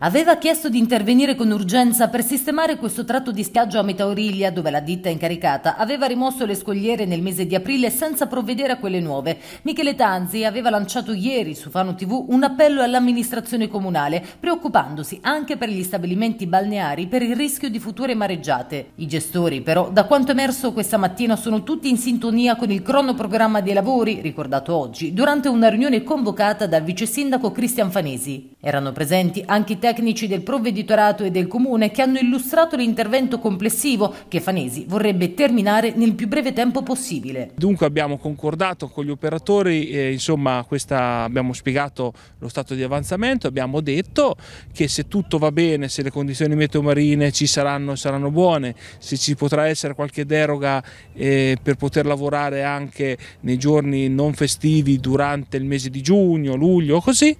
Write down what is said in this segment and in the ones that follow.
aveva chiesto di intervenire con urgenza per sistemare questo tratto di spiaggia a metà Origlia, dove la ditta incaricata aveva rimosso le scogliere nel mese di aprile senza provvedere a quelle nuove. Michele Tanzi aveva lanciato ieri su Fano TV un appello all'amministrazione comunale, preoccupandosi anche per gli stabilimenti balneari per il rischio di future mareggiate. I gestori, però, da quanto emerso questa mattina, sono tutti in sintonia con il cronoprogramma dei lavori, ricordato oggi, durante una riunione convocata dal vice sindaco Cristian Fanesi. Erano presenti anche i tecnici del provveditorato e del comune che hanno illustrato l'intervento complessivo che Fanesi vorrebbe terminare nel più breve tempo possibile. Dunque abbiamo concordato con gli operatori, eh, insomma questa, abbiamo spiegato lo stato di avanzamento, abbiamo detto che se tutto va bene, se le condizioni meteo marine ci saranno, saranno buone, se ci potrà essere qualche deroga eh, per poter lavorare anche nei giorni non festivi durante il mese di giugno, luglio, così,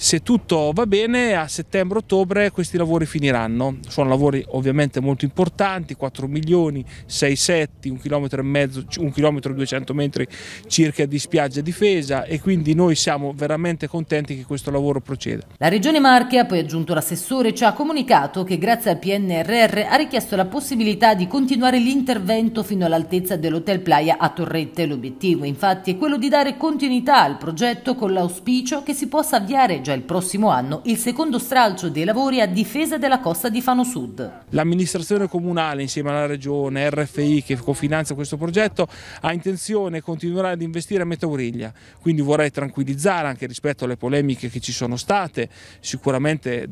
se tutto va bene a settembre settembre-ottobre questi lavori finiranno. Sono lavori ovviamente molto importanti, 4 milioni, 6 setti, 1 km e mezzo, 1 km 200 metri circa di spiaggia difesa e quindi noi siamo veramente contenti che questo lavoro proceda. La Regione Marche ha poi aggiunto l'assessore, ci ha comunicato che grazie al PNRR ha richiesto la possibilità di continuare l'intervento fino all'altezza dell'Hotel Playa a Torrette. L'obiettivo infatti è quello di dare continuità al progetto con l'auspicio che si possa avviare già il prossimo anno il secondo strato rincalcio dei lavori a difesa della costa di Fano Sud. L'amministrazione comunale insieme alla regione, RFI che cofinanzia questo progetto ha intenzione e continuerà ad investire a metà origlia. quindi vorrei tranquillizzare anche rispetto alle polemiche che ci sono state, sicuramente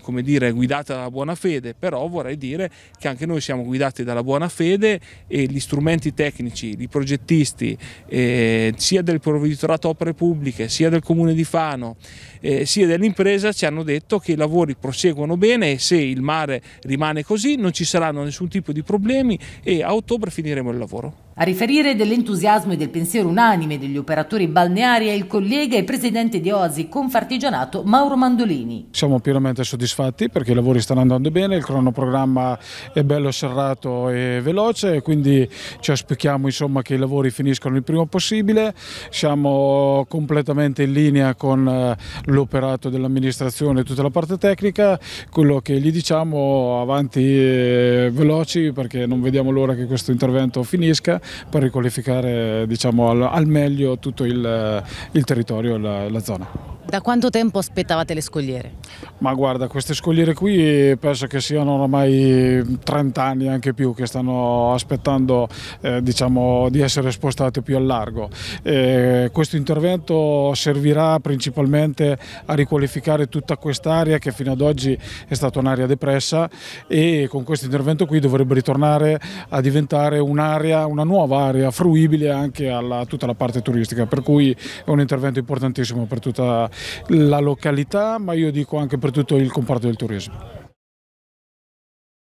come dire, guidate dalla buona fede, però vorrei dire che anche noi siamo guidati dalla buona fede e gli strumenti tecnici, i progettisti, eh, sia del provveditorato opere pubbliche, sia del comune di Fano, eh, sia dell'impresa ci hanno detto che lavori proseguono bene e se il mare rimane così non ci saranno nessun tipo di problemi e a ottobre finiremo il lavoro. A riferire dell'entusiasmo e del pensiero unanime degli operatori balneari è il collega e presidente di Oasi Confartigianato Mauro Mandolini. Siamo pienamente soddisfatti perché i lavori stanno andando bene, il cronoprogramma è bello serrato e veloce, quindi ci aspettiamo insomma, che i lavori finiscano il prima possibile. Siamo completamente in linea con eh, l'operato dell'amministrazione e tutta la parte tecnica. Quello che gli diciamo avanti eh, veloci perché non vediamo l'ora che questo intervento finisca per riqualificare diciamo, al, al, meglio tutto il, il territorio e la, la zona. Da quanto tempo aspettavate le scogliere? Ma guarda, queste scogliere qui penso che siano ormai 30 anni anche più che stanno aspettando eh, diciamo, di essere spostate più a largo. Eh, questo intervento servirà principalmente a riqualificare tutta quest'area che fino ad oggi è stata un'area depressa e con questo intervento qui dovrebbe ritornare a diventare un'area, una nuova area fruibile anche a tutta la parte turistica, per cui è un intervento importantissimo per tutta la città la località ma io dico anche per tutto il comparto del turismo.